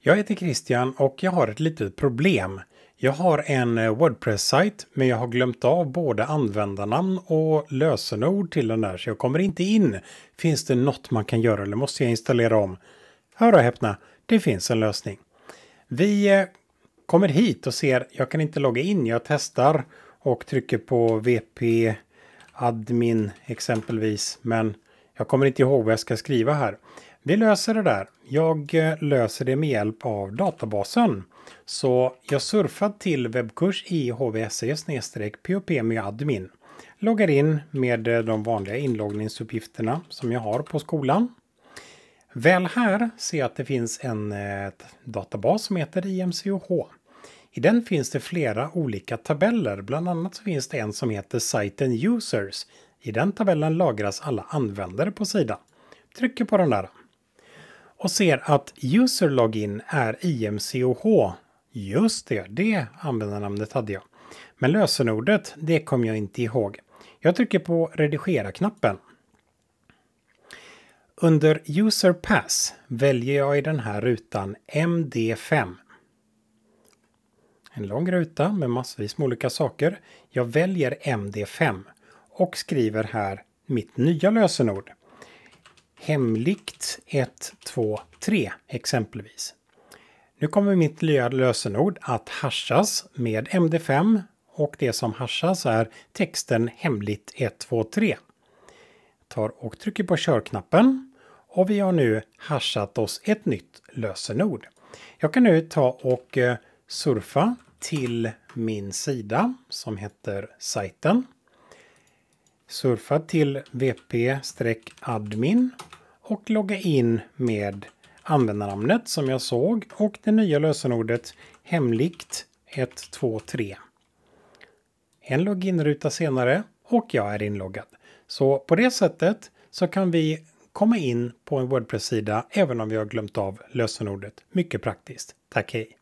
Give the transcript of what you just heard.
Jag heter Christian och jag har ett litet problem. Jag har en eh, Wordpress-sajt men jag har glömt av både användarnamn och lösenord till den där så jag kommer inte in. Finns det något man kan göra eller måste jag installera om? Hör och häpna, det finns en lösning. Vi eh, kommer hit och ser, jag kan inte logga in, jag testar och trycker på VP admin exempelvis men jag kommer inte ihåg vad jag ska skriva här. Vi löser det där. Jag eh, löser det med hjälp av databasen. Så jag surfar till webbkurs i hvse-popmy-admin. Loggar in med eh, de vanliga inloggningsuppgifterna som jag har på skolan. Väl här ser jag att det finns en eh, databas som heter IMCOH. I den finns det flera olika tabeller, bland annat så finns det en som heter Siten Users. I den tabellen lagras alla användare på sidan. Trycker på den där och ser att user login är IMCOH. Just det, det användarnamnet hade jag. Men lösenordet, det kom jag inte ihåg. Jag trycker på redigera-knappen. Under User Pass väljer jag i den här rutan MD5. En lång ruta med massvis med olika saker. Jag väljer MD5 och skriver här mitt nya lösenord hemlikt 123 exempelvis. Nu kommer mitt nya lösenord att hashas med MD5 och det som hashas är texten hemligt 123. Tar och trycker på körknappen och vi har nu hashat oss ett nytt lösenord. Jag kan nu ta och eh, surfa till min sida som heter sajten. Surfa till wp-admin och logga in med användarnamnet som jag såg och det nya lösenordet hemligt 123. En loginruta senare och jag är inloggad. Så på det sättet så kan vi komma in på en Wordpress-sida även om vi har glömt av lösenordet. Mycket praktiskt. Tack hej!